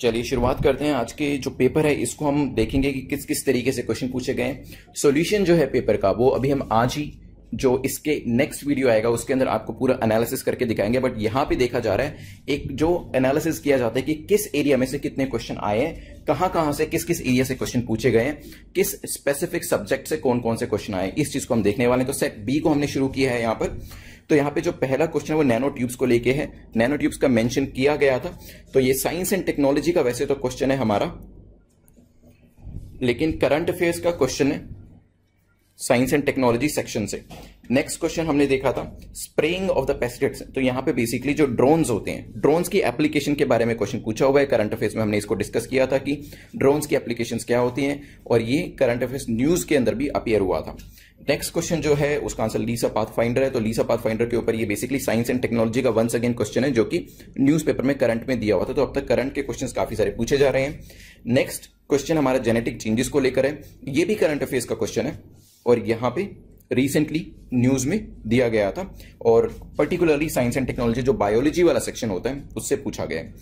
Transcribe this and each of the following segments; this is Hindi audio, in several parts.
चलिए शुरुआत करते हैं आज के जो पेपर है इसको हम देखेंगे कि किस किस तरीके से क्वेश्चन पूछे गए हैं सोल्यूशन जो है पेपर का वो अभी हम आज ही जो इसके नेक्स्ट वीडियो आएगा उसके अंदर आपको पूरा एनालिसिस करके दिखाएंगे बट यहाँ पे देखा जा रहा है एक जो एनालिसिस किया जाता है कि किस एरिया में से कितने क्वेश्चन आए हैं कहाँ कहाँ से किस किस एरिया से क्वेश्चन पूछे गए हैं किस स्पेसिफिक सब्जेक्ट से कौन कौन से क्वेश्चन आए इस चीज को हम देखने वाले हैं तो सेट बी को हमने शुरू किया है यहाँ पर तो यहाँ पे जो पहला क्वेश्चन है वो नैनो ट्यूब्स को लेके है नैनो ट्यूब्स का मेंशन किया गया था तो ये साइंस एंड टेक्नोलॉजी का वैसे तो क्वेश्चन है हमारा लेकिन करंट अफेयर्स का क्वेश्चन है साइंस एंड टेक्नोलॉजी सेक्शन से नेक्स्ट क्वेश्चन हमने देखा था स्प्रेइंग ऑफ द पेस्टिसाइड्स तो यहाँ पे बेसिकली जो ड्रोन्स होते हैं ड्रोन्स की एप्लीकेशन के बारे में क्वेश्चन पूछा हुआ है करंट अफेयर्स में हमने इसको डिस्कस किया था कि ड्रोन्स की एप्लीकेशन क्या होती हैं और ये करंट अफेयर्स न्यूज के अंदर भी अपियर हुआ था नेक्स्ट क्वेश्चन जो है उसका आंसर लीसा पाथफाइंडर है तो लीसा पाथफाइंडर के ऊपर ये बेसिकली साइंस एंड टेक्नोलॉजी का वंस अगेन क्वेश्चन है जो कि न्यूज़पेपर में करंट में दिया हुआ था तो अब तक करंट के क्वेश्चन काफी सारे पूछे जा रहे हैं नेक्स्ट क्वेश्चन हमारा जेनेटिक चेंजेस को लेकर है ये भी करंट अफेयर्स का क्वेश्चन है और यहाँ पे रिसेंटली न्यूज में दिया गया था और पर्टिकुलरली साइंस एंड टेक्नोलॉजी जो बायोलॉजी वाला सेक्शन होता है उससे पूछा गया है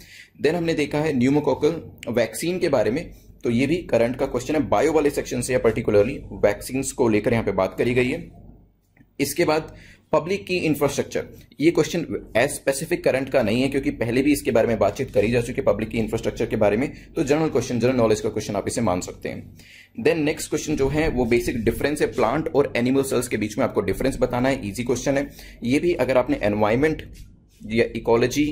देन हमने देखा है न्यूमोकोकल वैक्सीन के बारे में तो ये भी करंट का क्वेश्चन है बायो वाले सेक्शन से पर्टिकुलरली वैक्सीन को लेकर यहाँ पे बात करी गई है इसके बाद पब्लिक की इंफ्रास्ट्रक्चर ये क्वेश्चन एज स्पेसिफिक करंट का नहीं है क्योंकि पहले भी इसके बारे में बातचीत करी जा चुकी है पब्लिक की इंफ्रास्ट्रक्चर के बारे में तो जनरल क्वेश्चन जनरल नॉलेज का क्वेश्चन आप इसे मान सकते हैं देन नेक्स्ट क्वेश्चन जो है वो बेसिक डिफरेंस है प्लांट और एनिमल सेल्स के बीच में आपको डिफरेंस बताना है ईजी क्वेश्चन है ये भी अगर आपने एनवायरमेंट या इकोलॉजी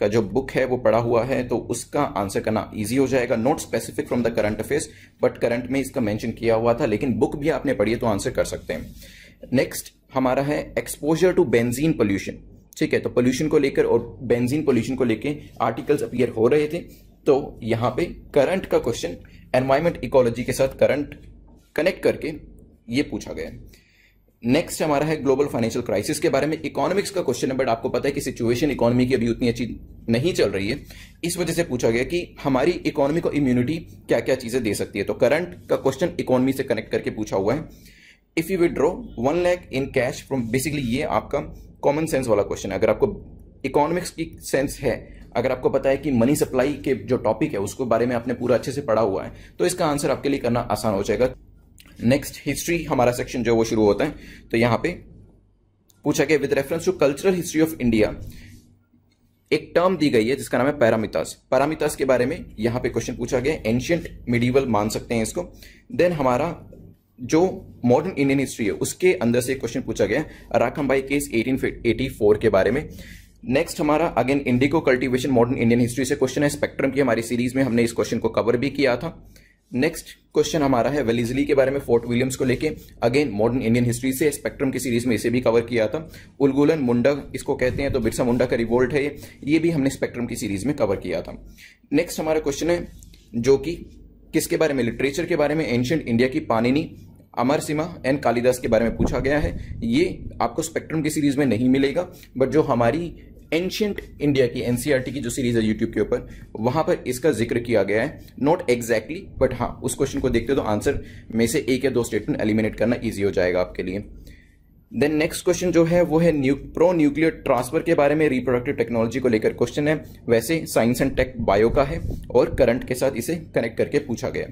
का जो बुक है वो पढ़ा हुआ है तो उसका आंसर करना इजी हो जाएगा not specific from the current affairs but current में इसका मेंशन किया हुआ था लेकिन बुक भी आपने पढ़ी है तो आंसर कर सकते हैं नेक्स्ट हमारा है एक्सपोजर टू बेंजीन पोल्यूशन ठीक है तो पोल्यूशन को लेकर और बेंजीन पोल्यूशन को लेकर आर्टिकल्स अपियर हो रहे थे तो यहां पे करंट का क्वेश्चन एनवायरमेंट इकोलॉजी के साथ करंट कनेक्ट करके ये पूछा गया है नेक्स्ट हमारा है ग्लोबल फाइनेंशियल क्राइसिस के बारे में इकोनॉमिक्स का क्वेश्चन है बट आपको पता है कि सिचुएशन इकोनॉमी की अभी उतनी अच्छी नहीं चल रही है इस वजह से पूछा गया कि हमारी इकोनॉमी को इम्यूनिटी क्या क्या चीजें दे सकती है तो करंट का क्वेश्चन इकोनॉमी से कनेक्ट करके पूछा हुआ है if you withdraw one lakh in cash from basically ये आपका कॉमन सेंस वाला क्वेश्चन है अगर आपको इकोनॉमिक्स की सेंस है अगर आपको पता है कि मनी सप्लाई के जो टॉपिक है उसको बारे में आपने पूरा अच्छे से पढ़ा हुआ है तो इसका आंसर आपके लिए करना आसान हो जाएगा नेक्स्ट हिस्ट्री हमारा सेक्शन जो वो शुरू होता है तो यहाँ पे पूछा गया with reference to cultural history of India एक टर्म दी गई है जिसका नाम है पैरामितास पैरामिताज के बारे में यहाँ पे क्वेश्चन पूछा गया एंशियंट मिडीवल मान सकते हैं इसको देन हमारा जो मॉडर्न इंडियन हिस्ट्री है उसके अंदर से क्वेश्चन पूछा गया भाई केस एटीन के बारे में नेक्स्ट हमारा again indigo cultivation modern Indian history से क्वेश्चन है स्पेक्ट्रम की हमारी सीरीज में हमने इस क्वेश्चन को कवर भी किया था नेक्स्ट क्वेश्चन हमारा है वेलिजली के बारे में फोर्ट विलियम्स को लेके अगेन मॉडर्न इंडियन हिस्ट्री से स्पेक्ट्रम की सीरीज में इसे भी कवर किया था उलगुलन मुंडा इसको कहते हैं तो बिरसा मुंडा का रिवोल्ट है ये भी हमने स्पेक्ट्रम की सीरीज में कवर किया था नेक्स्ट हमारा क्वेश्चन है जो कि किसके बारे में लिटरेचर के बारे में एंशियंट इंडिया की पानिनी अमर सिमा एंड कालिदास के बारे में पूछा गया है ये आपको स्पेक्ट्रम की सीरीज में नहीं मिलेगा बट जो हमारी एंशियंट इंडिया की एनसीईआरटी की जो सीरीज है यूट्यूब के ऊपर वहां पर इसका जिक्र किया गया है नॉट एग्जैक्टली बट हाँ उस क्वेश्चन को देखते तो आंसर में से एक या दो स्टेटमेंट एलिमिनेट करना ईजी हो जाएगा आपके लिए देन नेक्स्ट क्वेश्चन जो है वो है न्यू प्रो न्यूक्लियर ट्रांसफर के बारे में रिप्रोडक्टिव टेक्नोलॉजी को लेकर क्वेश्चन है वैसे साइंस एंड टेक बायो का है और करंट के साथ इसे कनेक्ट करके पूछा गया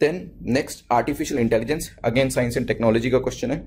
then next artificial intelligence again science and technology का क्वेश्चन है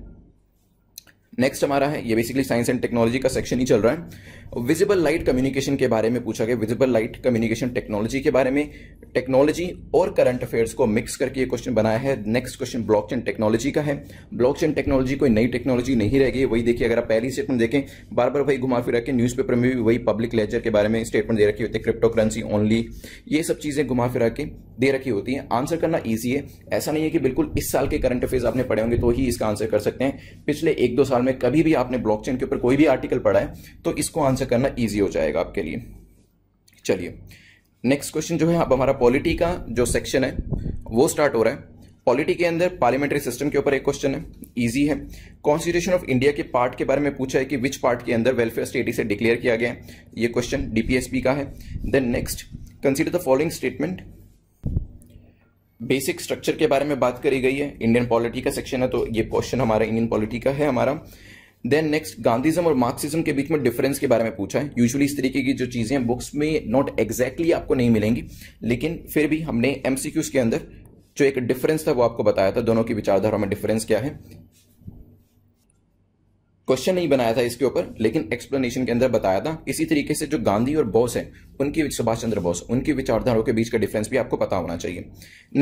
नेक्स्ट हमारा है ये बेसिकली साइंस एंड टेक्नोलॉजी का सेक्शन ही चल रहा है विजिबल लाइट कम्युनिकेशन के बारे में पूछा गया विजिबल लाइट कम्युनिकेशन टेक्नोलॉजी के बारे में टेक्नोलॉजी और करंट अफेयर्स को मिक्स करके ये क्वेश्चन बनाया है नेक्स्ट क्वेश्चन ब्लॉकचेन टेक्नोलॉजी का है ब्लॉकचेन टेक्नोलॉजी कोई नई टेक्नोलॉजी नहीं रहेगी वही देखिए अगर आप पहली स्टेटमेंट देखें बार बार वही घुमा फिरा के न्यूज़पेपर में भी वही पब्लिक लेजर के बारे में स्टेटमेंट दे रखी होती है क्रिप्टो करेंसी ओनली ये सब चीज़ें घुमा फिरा के दे रखी होती हैं आंसर करना ईजी है ऐसा नहीं है कि बिल्कुल इस साल के करंट अफेयर्स आपने पढ़े होंगे तो ही इसका आंसर कर सकते हैं पिछले एक दो साल में कभी भी आपने ब्लॉक के ऊपर कोई भी आर्टिकल पढ़ा है तो इसको आंसर आंसर करना ईजी हो जाएगा आपके लिए चलिए नेक्स्ट क्वेश्चन जो है अब हमारा पॉलिटी का जो सेक्शन है वो स्टार्ट हो रहा है पॉलिटी के अंदर पार्लियामेंट्री सिस्टम के ऊपर एक क्वेश्चन है इजी है कॉन्स्टिट्यूशन ऑफ इंडिया के पार्ट के बारे में पूछा है कि विच पार्ट के अंदर वेलफेयर स्टेट इसे डिक्लेयर किया गया है ये क्वेश्चन डीपीएसपी का है then next consider the following statement basic structure के बारे में बात करी गई है इंडियन पॉलिटी का सेक्शन है तो ये क्वेश्चन हमारा इंडियन पॉलिटी का है हमारा देन नेक्स्ट गांधीज्म और मार्क्सिज्म के बीच में डिफरेंस के बारे में पूछा है यूजुअली इस तरीके की जो चीजें बुक्स में नॉट एग्जैक्टली आपको नहीं मिलेंगी लेकिन फिर भी हमने एमसीक्यूज के अंदर जो एक डिफरेंस था वो आपको बताया था दोनों की विचारधारा में डिफरेंस क्या है क्वेश्चन नहीं बनाया था इसके ऊपर लेकिन एक्सप्लेनेशन के अंदर बताया था इसी तरीके से जो गांधी और बोस है उनकी सुभाष चंद्र बोस उनकी विचारधाराओं के बीच का डिफरेंस भी आपको पता होना चाहिए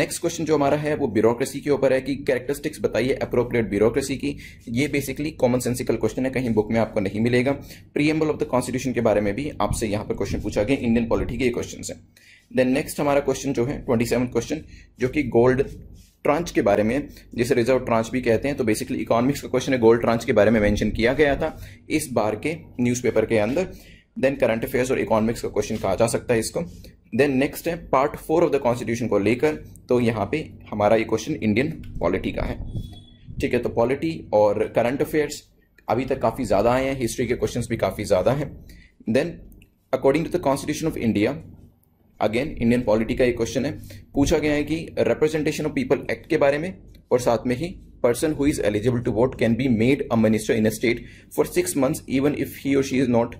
नेक्स्ट क्वेश्चन जो हमारा है वो ब्यूरोक्रेसी के ऊपर है कि कैरेक्टरिस्टिक्स बताइए अप्रोप्रिएट ब्यूरोक्रेसी की ये बेसिकली कॉमन सेंसिकल क्वेश्चन है कहीं बुक में आपको नहीं मिलेगा प्रियम्बल ऑफ द कॉन्स्टिट्यूशन के बारे में भी आपसे यहाँ पर क्वेश्चन पूछा गया इंडियन पॉलिटी के क्वेश्चन है देन नेक्स्ट हमारा क्वेश्चन जो है ट्वेंटी क्वेश्चन जो कि गोल्ड ट्रांच के बारे में जिसे रिजर्व ट्रांच भी कहते हैं तो बेसिकली इकोनॉमिक्स का क्वेश्चन है गोल्ड ट्रांच के बारे में मेंशन किया गया था इस बार के न्यूज़पेपर के अंदर देन करंट अफेयर्स और इकोनॉमिक्स का क्वेश्चन कहा जा सकता है इसको देन नेक्स्ट है part four of the constitution को लेकर तो यहाँ पे हमारा ये क्वेश्चन इंडियन पॉलिटी का है ठीक है तो पॉलिटी और करंट अफेयर्स अभी तक काफ़ी ज़्यादा आए हैं हिस्ट्री के क्वेश्चन भी काफ़ी ज़्यादा हैं then according to the constitution of India again Indian polity का एक क्वेश्चन है पूछा गया है कि रिप्रेजेंटेशन ऑफ पीपल एक्ट के बारे में और साथ में ही person who is eligible to vote can be made a minister in a state for six months even if he or she is not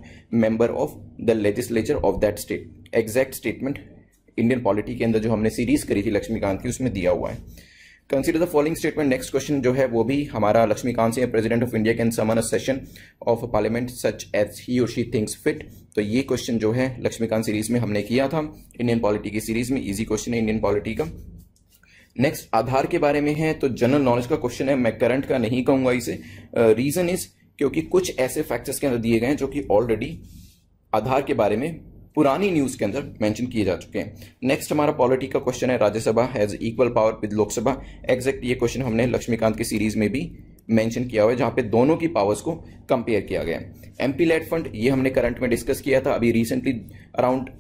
member of the legislature of that state exact statement Indian polity के अंदर जो हमने सीरीज करी थी लक्ष्मीकांत की उसमें दिया हुआ है consider the following statement next question जो है वो भी हमारा Laxmikanth Singh president of India can summon a session of parliament such as he or she things fit तो ये क्वेश्चन जो है लक्ष्मीकांत सीरीज में हमने किया था इंडियन पॉलिटी की सीरीज में इजी क्वेश्चन है इंडियन पॉलिटी का नेक्स्ट आधार के बारे में है तो जनरल नॉलेज का क्वेश्चन है मैं करंट का नहीं कहूंगा इसे रीजन uh, इज क्योंकि कुछ ऐसे फैक्टर्स के अंदर दिए गए हैं जो कि ऑलरेडी आधार के बारे में पुरानी न्यूज़ के अंदर मेंशन किए जा चुके हैं नेक्स्ट हमारा पॉलिटी का क्वेश्चन है Rajya Sabha has equal power with Lok Sabha exact ये क्वेश्चन हमने लक्ष्मीकांत की सीरीज में भी मेंशन किया हुआ है जहां पे दोनों की पावर्स को कंपेयर किया गया है एमपी लेट फंड ये हमने करंट में डिस्कस किया था अभी recently around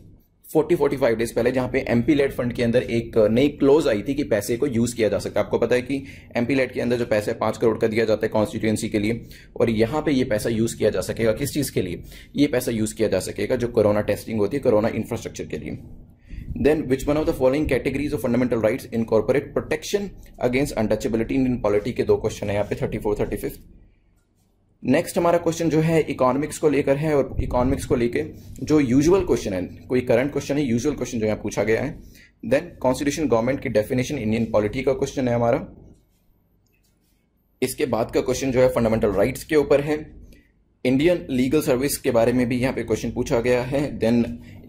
forty forty five days पहले जहां पे एमपी लेट फंड के अंदर एक नई क्लोज आई थी कि पैसे को यूज किया जा सकता है आपको पता है कि एमपी लेट के अंदर जो पैसा पांच करोड़ का दिया जाता है कॉन्स्टिट्यूएंसी के लिए और यहां पे ये पैसा यूज किया जा सकेगा किस चीज के लिए ये पैसा यूज किया जा सकेगा जो कोरोना टेस्टिंग होती है कोरोना इंफ्रास्ट्रक्चर के लिए which one of the following categories of fundamental fundamental in incorporate protection against untouchability इन पॉलिटी के दो क्वेश्चन है यहाँ पे थर्टी फिफ्थ नेक्स्ट हमारा क्वेश्चन जो है इकोनॉमिक्स को लेकर है और इकोनॉमिक्स को लेकर जो यूजुअल क्वेश्चन है कोई करंट क्वेश्चन है यूजुअल क्वेश्चन जो यहाँ पूछा गया है देन कॉन्स्टिट्यूशन गवर्नमेंट की डेफिनेशन इंडियन पॉलिटी का क्वेश्चन है हमारा इसके बाद का क्वेश्चन जो है फंडामेंटल राइट्स के ऊपर है इंडियन लीगल सर्विस के बारे में भी यहाँ पे क्वेश्चन पूछा गया है देन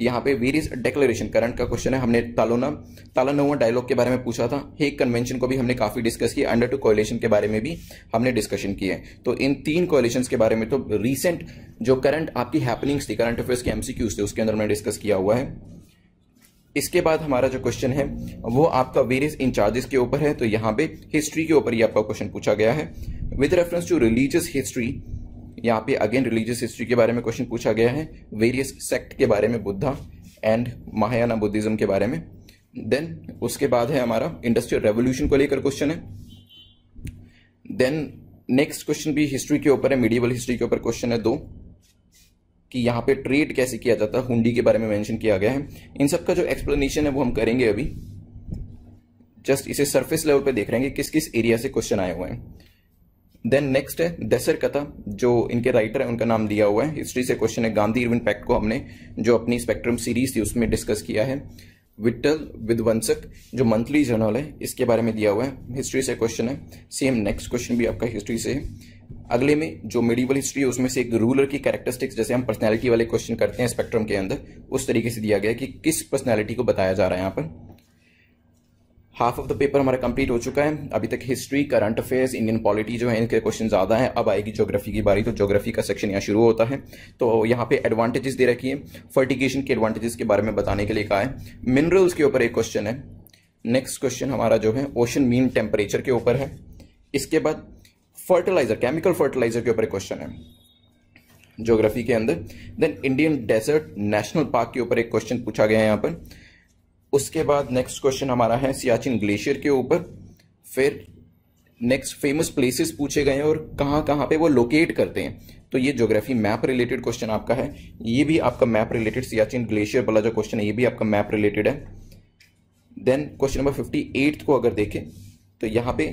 यहाँ पे वेरियस डेक्लेरेशन करंट का क्वेश्चन है हमने तालोना तालानोवा डायलॉग के बारे में पूछा था हेक कन्वेंशन को भी हमने काफी डिस्कस किया अंडर टू कोलेशन के बारे में भी हमने डिस्कशन है तो इन तीन कोलेशन के बारे में तो रिसेंट जो करंट आपकी हैपनिंग्स थी करंट अफेयर्स के एमसीक्यूज थे उसके अंदर हमने डिस्कस किया हुआ है इसके बाद हमारा जो क्वेश्चन है वो आपका वेरियस इंचार्जेस के ऊपर है तो यहाँ पे हिस्ट्री के ऊपर ही आपका क्वेश्चन पूछा गया है with reference to religious history यहाँ पे अगेन रिलीजियस हिस्ट्री के बारे में क्वेश्चन पूछा गया है वेरियस सेक्ट के बारे में बुद्धा एंड महायाना बुद्धिज्म के बारे में देन उसके बाद है हमारा इंडस्ट्रियल रेवोल्यूशन को लेकर क्वेश्चन है देन नेक्स्ट क्वेश्चन भी हिस्ट्री के ऊपर है मीडियबल हिस्ट्री के ऊपर क्वेश्चन है दो कि यहाँ पे ट्रेड कैसे किया जाता है हुंडी के बारे में मेंशन किया गया है इन सब का जो एक्सप्लेनेशन है वो हम करेंगे अभी जस्ट इसे सरफेस लेवल पे देख रहे हैं कि किस किस एरिया से क्वेश्चन आए हुए हैं देन नेक्स्ट है दसर कथा जो इनके राइटर है उनका नाम दिया हुआ है हिस्ट्री से क्वेश्चन है गांधी इरविन पैक्ट को हमने जो अपनी स्पेक्ट्रम सीरीज थी उसमें डिस्कस किया है विट्टल विध्वंसक जो मंथली जर्नल है इसके बारे में दिया हुआ है हिस्ट्री से क्वेश्चन है सेम नेक्स्ट क्वेश्चन भी आपका हिस्ट्री से है अगले में जो मेडिवल हिस्ट्री है उसमें से एक रूलर की कैरेक्टरिस्टिक्स जैसे हम पर्सनैलिटी वाले क्वेश्चन करते हैं स्पेक्ट्रम के अंदर उस तरीके से दिया गया कि किस पर्सनैलिटी को बताया जा रहा है यहाँ पर हाफ ऑफ द पेपर हमारा कंप्लीट हो चुका है अभी तक history current affairs Indian polity जो है इनके क्वेश्चन ज़्यादा हैं अब आएगी ज्योग्राफी की बारी तो ज्योग्राफी का सेक्शन यहाँ शुरू होता है तो यहाँ पे एडवांटेजेस दे रखी है फर्टिगेशन के एडवांटेजेस के बारे में बताने के लिए कहा है मिनरल्स के ऊपर एक क्वेश्चन है नेक्स्ट क्वेश्चन हमारा जो है ओशन मीन टेम्परेचर के ऊपर है इसके बाद फर्टिलाइजर केमिकल फर्टिलाइजर के ऊपर एक क्वेश्चन है ज्योग्राफी के अंदर then Indian desert national park के ऊपर एक क्वेश्चन पूछा गया है यहाँ पर उसके बाद नेक्स्ट क्वेश्चन हमारा है सियाचिन ग्लेशियर के ऊपर फिर नेक्स्ट फेमस प्लेसेस पूछे गए हैं और कहाँ कहाँ पे वो लोकेट करते हैं तो ये ज्योग्राफी मैप रिलेटेड क्वेश्चन आपका है ये भी आपका मैप रिलेटेड सियाचिन ग्लेशियर वाला जो क्वेश्चन है ये भी आपका मैप रिलेटेड है देन क्वेश्चन नंबर फिफ्टी को अगर देखें तो यहाँ पे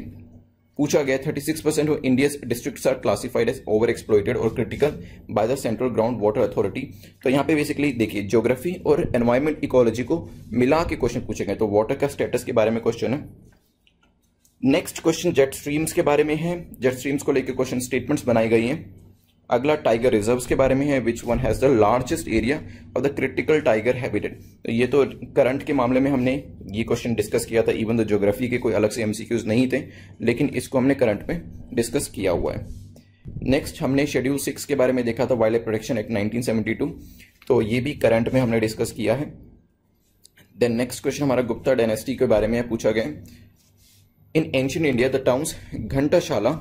पूछा गया 36 percent of India's districts are classified as over exploited or critical by the central ground water authority तो यहाँ पे बेसिकली देखिए ज्योग्राफी और एनवायरमेंट इकोलॉजी को मिला के क्वेश्चन पूछे गए तो वाटर का स्टेटस के बारे में क्वेश्चन है नेक्स्ट क्वेश्चन जेट स्ट्रीम्स के बारे में है जेट स्ट्रीम्स को लेकर क्वेश्चन स्टेटमेंट्स बनाई गई हैं अगला टाइगर रिजर्व्स के बारे में है which one has the largest area of the critical tiger habitat तो ये तो करंट के मामले में हमने ये क्वेश्चन डिस्कस किया था इवन द जोग्राफी के कोई अलग से एमसीक्यूज नहीं थे लेकिन इसको हमने करंट में डिस्कस किया हुआ है नेक्स्ट हमने शेड्यूल सिक्स के बारे में देखा था वाइल्ड प्रोटेक्शन एक्ट नाइनटीन तो ये भी करंट में हमने डिस्कस किया है देन नेक्स्ट क्वेश्चन हमारा गुप्ता डायनेस्टी के बारे में पूछा गया in ancient India the towns Ghantasala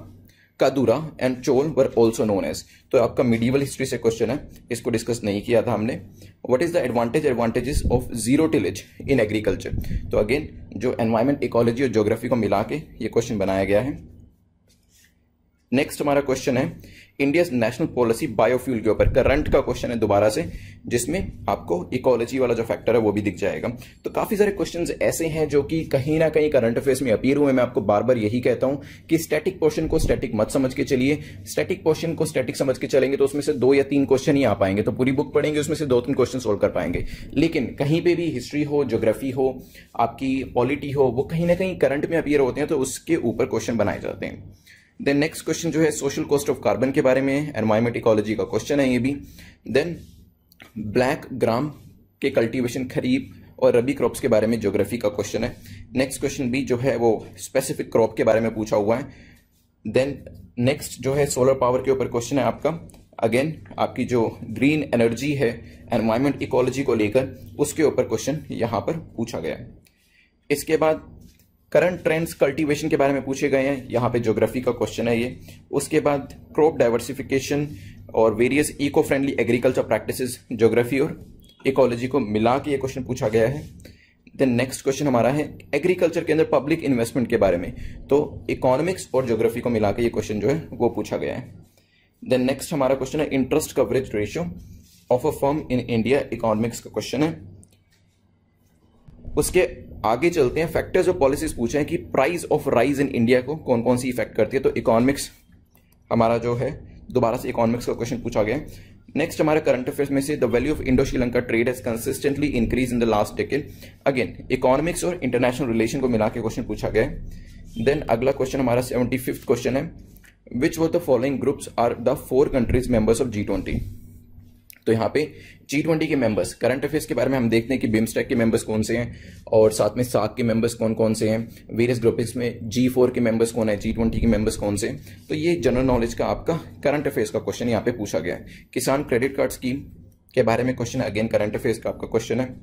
Kadura and Chaul were also known as तो आपका मीडियवल हिस्ट्री से क्वेश्चन है इसको डिस्कस नहीं किया था हमने what is the advantage advantages of zero tillage in agriculture तो अगेन जो एनवायरमेंट इकोलॉजी और जोग्राफी को मिला के ये क्वेश्चन बनाया गया है नेक्स्ट हमारा क्वेश्चन है इंडिया नेशनल पॉलिसी बायोफ्यूल के ऊपर करंट का क्वेश्चन है दोबारा से जिसमें आपको इकोलॉजी वाला जो फैक्टर है वो भी दिख जाएगा तो काफी सारे क्वेश्चन ऐसे हैं जो कि कहीं ना कहीं करंट अफेयर्स में अपीयर हुए मैं आपको बार बार यही कहता हूं कि स्टैटिक पोर्शन को स्टैटिक मत समझ के चलिए स्टैटिक पोर्शन को स्टैटिक समझ के चलेंगे तो उसमें से दो या तीन क्वेश्चन ही आ पाएंगे तो पूरी बुक पढ़ेंगे उसमें से दो तीन क्वेश्चन सोल्व कर पाएंगे लेकिन कहीं पर भी हिस्ट्री हो जोग्राफी हो आपकी पॉलिटी हो वो कहीं ना कहीं करंट में अपीयर होते हैं तो उसके ऊपर क्वेश्चन बनाए जाते हैं देन नेक्स्ट क्वेश्चन जो है सोशल कॉस्ट ऑफ कार्बन के बारे में एनवायरमेंट इकोलॉजी का क्वेश्चन है ये भी देन ब्लैक ग्राम के कल्टीवेशन खरीफ और रबी क्रॉप्स के बारे में ज्योग्राफी का क्वेश्चन है नेक्स्ट क्वेश्चन भी जो है वो स्पेसिफिक क्रॉप के बारे में पूछा हुआ है देन नेक्स्ट जो है सोलर पावर के ऊपर क्वेश्चन है आपका अगेन आपकी जो ग्रीन एनर्जी है एनवायरमेंट इकोलॉजी को लेकर उसके ऊपर क्वेश्चन यहाँ पर पूछा गया है इसके बाद करंट ट्रेंड्स कल्टीवेशन के बारे में पूछे गए हैं यहाँ पे ज्योग्राफी का क्वेश्चन है ये उसके बाद क्रॉप डाइवर्सिफिकेशन और various eco friendly agriculture practices geography और इकोलॉजी को मिला के ये क्वेश्चन पूछा गया है देन नेक्स्ट क्वेश्चन हमारा है एग्रीकल्चर के अंदर पब्लिक इन्वेस्टमेंट के बारे में तो इकोनॉमिक्स और ज्योग्राफी को मिला के ये क्वेश्चन जो है वो पूछा गया है देन नेक्स्ट हमारा क्वेश्चन है interest coverage ratio of a firm in India economics का क्वेश्चन है उसके आगे चलते हैं फैक्टर्स ऑफ पॉलिसीज पूछे हैं कि price of rise in India को कौन कौन सी इफेक्ट करती है तो इकोनॉमिक्स हमारा जो है दोबारा से इकोनॉमिक्स का क्वेश्चन पूछा गया नेक्स्ट हमारे करंट अफेयर्स में से the value of Indo Sri Lanka trade has consistently increase in the last decade again economics और इंटरनेशनल रिलेशन को मिला के क्वेश्चन पूछा गया देन अगला क्वेश्चन हमारा सेवेंटी फिफ्थ क्वेश्चन है which were the following groups are the four countries members of G twenty तो यहाँ पे जी ट्वेंटी के मेंबर्स करंट अफेयर्स के बारे में हम देखते हैं कि बिम्स्टेक के मेंबर्स कौन से हैं और साथ में सात के मेंबर्स कौन कौन से हैं वेरियस ग्रुपिंग्स में जी फोर के मेंबर्स कौन है जी ट्वेंटी के मेंबर्स कौन से हैं तो ये जनरल नॉलेज का आपका करंट अफेयर्स का क्वेश्चन यहाँ पे पूछा गया है किसान क्रेडिट कार्ड स्कीम के बारे में क्वेश्चन अगेन करंट अफेयर्स का आपका क्वेश्चन है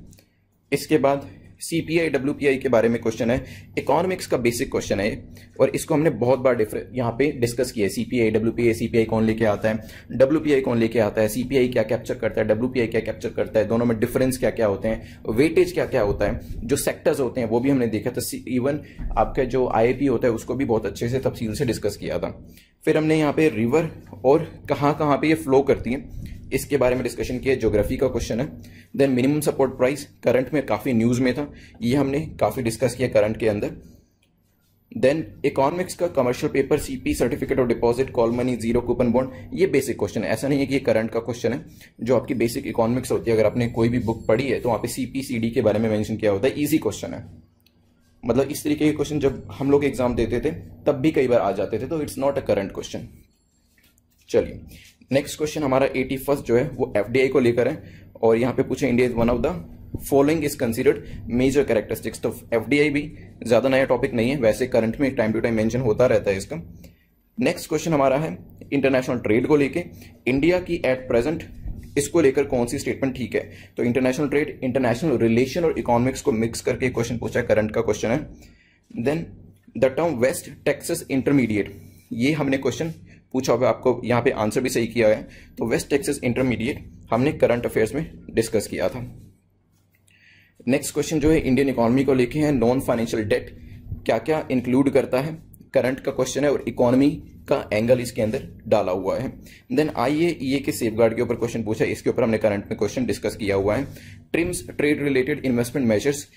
इसके बाद C P I W P I के बारे में क्वेश्चन है इकोनॉमिक्स का बेसिक क्वेश्चन है और इसको हमने बहुत बार डिफर यहाँ पे डिस्कस किया है C P I W P I C P I कौन लेके आता है डब्ल्यू पी आई कौन लेके आता है सी पी आई क्या कैप्चर करता है डब्ल्यू पी आई क्या कैप्चर करता है दोनों में डिफरेंस क्या क्या होते हैं वेटेज क्या क्या होता है जो सेक्टर्स होते हैं वो भी हमने देखा था इवन आपका जो आई पी होता है उसको भी बहुत अच्छे से तफसील से डिस्कस किया था फिर हमने यहाँ पे रिवर और कहाँ कहाँ पे ये फ्लो करती है इसके बारे में डिस्कशन किया ज्योग्राफी का क्वेश्चन है then minimum support price current में काफ़ी न्यूज़ में था ये हमने काफ़ी डिस्कस किया करंट के अंदर देन इकोनॉमिक्स का commercial paper CP certificate of deposit call money zero coupon bond ये बेसिक क्वेश्चन है ऐसा नहीं है कि ये करंट का क्वेश्चन है जो आपकी बेसिक इकोनॉमिक्स होती है अगर आपने कोई भी बुक पढ़ी है तो वहाँ पे सीपी के बारे में मेंशन किया होता है इजी क्वेश्चन है मतलब इस तरीके के क्वेश्चन जब हम लोग एग्जाम देते थे तब भी कई बार आ जाते थे तो it's not a current question चलिए नेक्स्ट क्वेश्चन हमारा एटी फर्स्ट जो है वो एफ को लेकर है और यहाँ पे पूछे India is one of the following is considered major characteristics तो एफ भी ज़्यादा नया टॉपिक नहीं है वैसे करंट में टाइम टू टाइम मेंशन होता रहता है इसका नेक्स्ट क्वेश्चन हमारा है इंटरनेशनल ट्रेड को लेके इंडिया की एट प्रेजेंट इसको लेकर कौन सी स्टेटमेंट ठीक है तो इंटरनेशनल ट्रेड इंटरनेशनल रिलेशन और इकोनॉमिक्स को मिक्स करके क्वेश्चन पूछा करंट का क्वेश्चन है then the term West Texas intermediate ये हमने क्वेश्चन पूछा होगा आपको यहाँ पे आंसर भी सही किया है तो वेस्ट टेक्सास इंटरमीडिएट हमने करंट अफेयर्स में डिस्कस किया था नेक्स्ट क्वेश्चन जो है इंडियन इकोनॉमी को लेके हैं नॉन फाइनेंशियल डेट क्या क्या इंक्लूड करता है करंट का क्वेश्चन है और इकोनॉमी का एंगल इसके अंदर डाला हुआ है देन आइए ये e के सेफ के ऊपर क्वेश्चन पूछा इसके ऊपर हमने करंट में क्वेश्चन डिस्कस किया हुआ है TRIMS trade related investment measures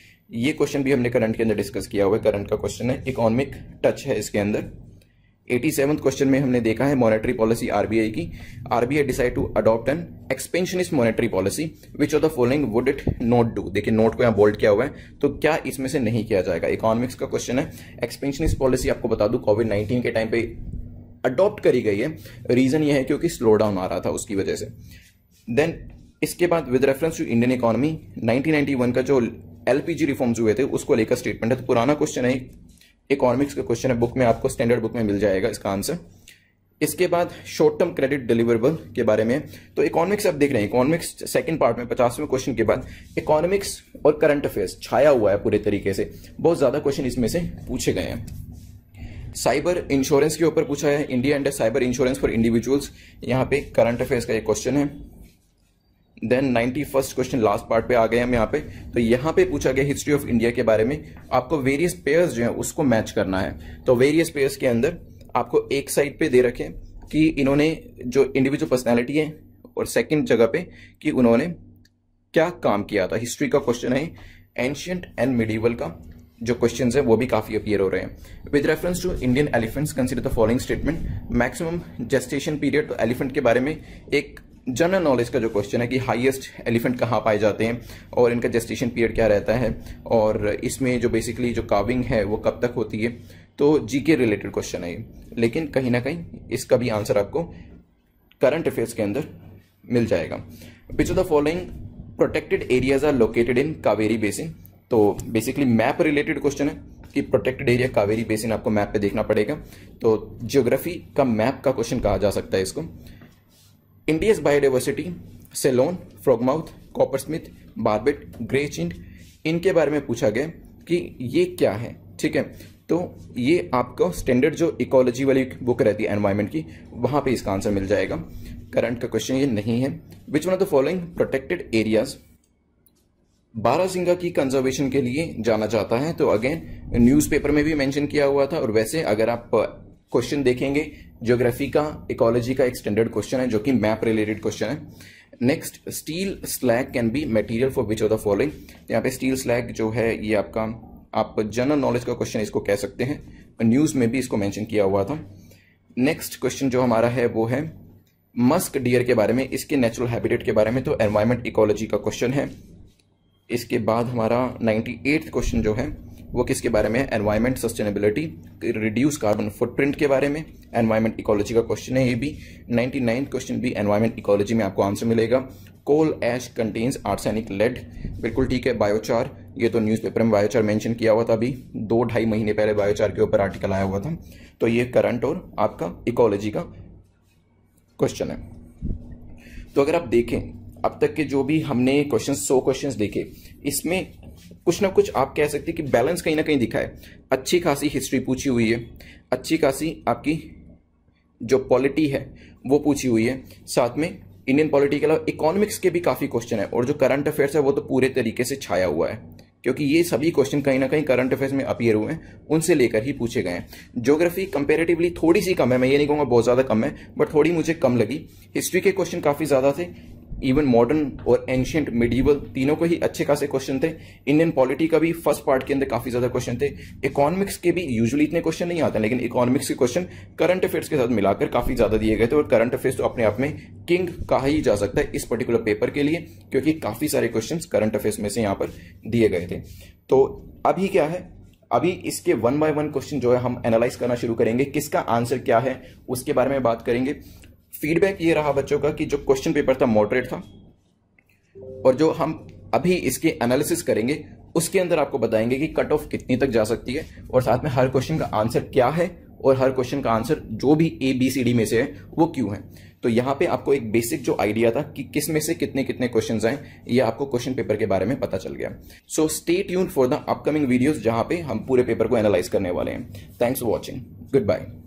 ये क्वेश्चन भी हमने करंट के अंदर डिस्कस किया हुआ है करंट का क्वेश्चन है इकोनॉमिक टच है इसके अंदर एटी सेवन क्वेश्चन में हमने देखा है मॉनेटरी पॉलिसी आरबीआई की RBI decide to adopt an expansionist monetary policy which of the following would it not do देखिए नोट को यहाँ बोल्ड किया हुआ है तो क्या इसमें से नहीं किया जाएगा इकोनॉमिक्स का क्वेश्चन है एक्सपेंशनिस्ट पॉलिसी आपको बता दू कोविड नाइन्टीन के टाइम पे अडॉप्ट करी गई है रीजन यह है क्योंकि स्लो डाउन आ रहा था उसकी वजह से देन इसके बाद with reference to Indian economy 1991 का जो एलपीजी रिफॉर्म्स हुए थे उसको लेकर स्टेटमेंट है तो पुराना क्वेश्चन है इकोनॉमिक्स का क्वेश्चन है बुक में आपको स्टैंडर्ड बुक में मिल जाएगा इसका आंसर इसके बाद शॉर्ट टर्म क्रेडिट डिलीवरेबल के बारे में तो इकोनॉमिक्स आप देख रहे हैं इकोनॉमिक्स सेकंड पार्ट में पचासवें क्वेश्चन के बाद इकोनॉमिक्स और करंट अफेयर्स छाया हुआ है पूरे तरीके से बहुत ज़्यादा क्वेश्चन इसमें से पूछे गए हैं साइबर इंश्योरेंस के ऊपर पूछा है India and cyber insurance for individuals यहाँ पे करंट अफेयर्स का एक क्वेश्चन है then ninety first question last part पे आ गए हम यहाँ पे तो यहाँ पे पूछा गया हिस्ट्री ऑफ इंडिया के बारे में आपको वेरियस पेयर्स जो है उसको मैच करना है तो वेरियस पेयर्स के अंदर आपको एक साइड पे दे रखें कि इन्होंने जो इंडिविजुअल पर्सनैलिटी है और सेकेंड जगह पे कि उन्होंने क्या काम किया था हिस्ट्री का क्वेश्चन है एंशियंट एंड मिडीवल का जो क्वेश्चन है वो भी काफी अपियर हो रहे हैं with reference to Indian elephants consider the following statement maximum gestation period तो एलिफेंट के बारे में एक जनरल नॉलेज का जो क्वेश्चन है कि हाईएस्ट एलिफेंट कहाँ पाए जाते हैं और इनका जेस्टेशन पीरियड क्या रहता है और इसमें जो बेसिकली जो काविंग है वो कब तक होती है तो जी के रिलेटेड क्वेश्चन है ये लेकिन कहीं ना कहीं इसका भी आंसर आपको करंट अफेयर्स के अंदर मिल जाएगा which of the following protected areas are located in Kaveri basin तो बेसिकली मैप रिलेटेड क्वेश्चन है कि प्रोटेक्टेड एरिया कावेरी बेसिन आपको मैप पे देखना पड़ेगा तो जियोग्राफी का मैप का क्वेश्चन कहा जा सकता है इसको India's biodiversity Ceylon frogmouth coppersmith barbet grey chinned इनके बारे में पूछा गया कि ये क्या है ठीक है तो ये आपको स्टैंडर्ड जो इकोलॉजी वाली बुक रहती है एनवायरमेंट की वहाँ पे इसका आंसर मिल जाएगा करंट का क्वेश्चन ये नहीं है which one of the following protected areas barasingha की कंजर्वेशन के लिए जाना जाता है तो अगेन न्यूज़पेपर में भी मेंशन किया हुआ था और वैसे अगर आप क्वेश्चन uh, देखेंगे ज्योग्राफी का इकोलॉजी का एक स्टैंडर्ड क्वेश्चन है जो कि मैप रिलेटेड क्वेश्चन है next steel slag can be material for which of the following यहाँ पे स्टील स्लैग जो है ये आपका आप जनरल नॉलेज का क्वेश्चन इसको कह सकते हैं न्यूज़ में भी इसको मैंशन किया हुआ था नेक्स्ट क्वेश्चन जो हमारा है वो है मस्क डियर के बारे में इसके नेचुरल हैबिटेट के बारे में तो एनवायरमेंट इकोलॉजी का क्वेश्चन है इसके बाद हमारा नाइन्टी क्वेश्चन जो है वो किसके बारे में है environment sustainability reduce carbon footprint के बारे में एनवायरमेंट इकोलॉजी का क्वेश्चन है ये भी नाइन्टी नाइन्थ क्वेश्चन भी एनवायरमेंट इकोलॉजी में आपको आंसर मिलेगा coal ash contains arsenic lead बिल्कुल ठीक है बायोचार ये तो न्यूज़पेपर में बायोचार मेंशन किया हुआ था अभी दो ढाई महीने पहले बायोचार के ऊपर आर्टिकल आया हुआ था तो ये करंट और आपका इकोलॉजी का क्वेश्चन है तो अगर आप देखें अब तक के जो भी हमने क्वेश्चन सौ क्वेश्चंस देखे इसमें कुछ ना कुछ आप कह सकते हैं कि बैलेंस कहीं ना कहीं दिखा है अच्छी खासी हिस्ट्री पूछी हुई है अच्छी खासी आपकी जो पॉलिटी है वो पूछी हुई है साथ में इंडियन पॉलिटी के अलावा इकोनॉमिक्स के भी काफ़ी क्वेश्चन है और जो करंट अफेयर्स है वो तो पूरे तरीके से छाया हुआ है क्योंकि ये सभी क्वेश्चन कहीं ना कहीं करंट अफेयर्स में अपियर हुए हैं उनसे लेकर ही पूछे गए हैं ज्योग्राफी कंपेरेटिवली थोड़ी सी कम है मैं ये नहीं कहूँगा बहुत ज़्यादा कम है बट थोड़ी मुझे कम लगी हिस्ट्री के क्वेश्चन काफ़ी ज़्यादा थे इवन मॉडर्न और एंशियंट मिडीवल तीनों को ही अच्छे खासे क्वेश्चन थे इंडियन पॉलिटी का भी फर्स्ट पार्ट के अंदर काफी ज्यादा क्वेश्चन थे इकोनॉमिक्स के भी यूजुअली इतने क्वेश्चन नहीं आते लेकिन इकोनॉमिक्स के क्वेश्चन करंट अफेयर्स के साथ मिलाकर काफी ज्यादा दिए गए थे और करंट अफेयर्स तो अपने आप में किंग कहा ही जा सकता है इस पर्टिकुलर पेपर के लिए क्योंकि काफी सारे क्वेश्चन करंट अफेयर्स में से यहाँ पर दिए गए थे तो अभी क्या है अभी इसके वन बाय वन क्वेश्चन जो है हम एनालाइज करना शुरू करेंगे किसका आंसर क्या है उसके बारे में बात करेंगे फीडबैक ये रहा बच्चों का कि जो क्वेश्चन पेपर था मॉडरेट था और जो हम अभी इसके एनालिसिस करेंगे उसके अंदर आपको बताएंगे कि कट ऑफ कितनी तक जा सकती है और साथ में हर क्वेश्चन का आंसर क्या है और हर क्वेश्चन का आंसर जो भी ए बी सी डी में से है वो क्यों है तो यहाँ पे आपको एक बेसिक जो आइडिया था कि किस में से कितने कितने क्वेश्चन आए ये आपको क्वेश्चन पेपर के बारे में पता चल गया so stay tuned for the upcoming videos जहां पे हम पूरे पेपर को एनालाइज करने वाले हैं thanks for watching good bye